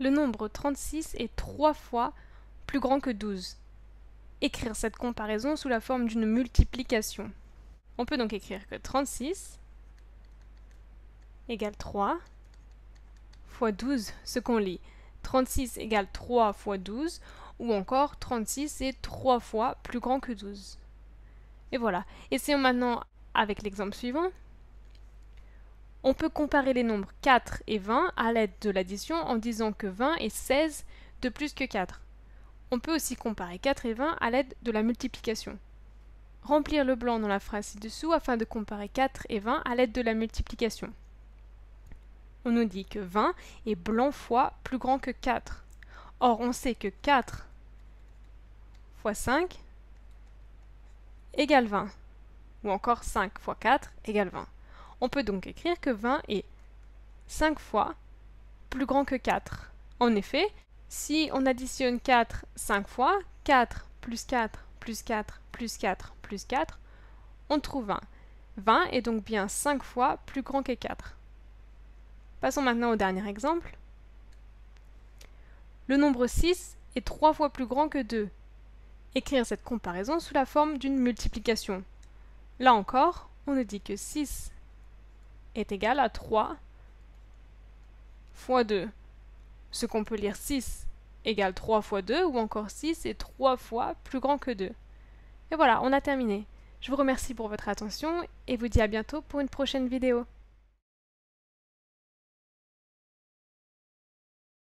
Le nombre 36 est 3 fois plus grand que 12. Écrire cette comparaison sous la forme d'une multiplication. On peut donc écrire que 36 égale 3 fois 12, ce qu'on lit. 36 égale 3 fois 12, ou encore 36 est 3 fois plus grand que 12. Et voilà. Essayons maintenant avec l'exemple suivant. On peut comparer les nombres 4 et 20 à l'aide de l'addition en disant que 20 est 16 de plus que 4. On peut aussi comparer 4 et 20 à l'aide de la multiplication. Remplir le blanc dans la phrase ci-dessous afin de comparer 4 et 20 à l'aide de la multiplication. On nous dit que 20 est blanc fois plus grand que 4. Or, on sait que 4 fois 5 égale 20. Ou encore 5 fois 4 égale 20. On peut donc écrire que 20 est 5 fois plus grand que 4. En effet, si on additionne 4 5 fois, 4 plus 4 plus 4 plus 4 plus 4, on trouve 20. 20 est donc bien 5 fois plus grand que 4. Passons maintenant au dernier exemple. Le nombre 6 est 3 fois plus grand que 2. Écrire cette comparaison sous la forme d'une multiplication. Là encore, on ne dit que 6 est égal à 3 fois 2. Ce qu'on peut lire 6 égale 3 fois 2 ou encore 6 est 3 fois plus grand que 2. Et voilà, on a terminé. Je vous remercie pour votre attention et vous dis à bientôt pour une prochaine vidéo.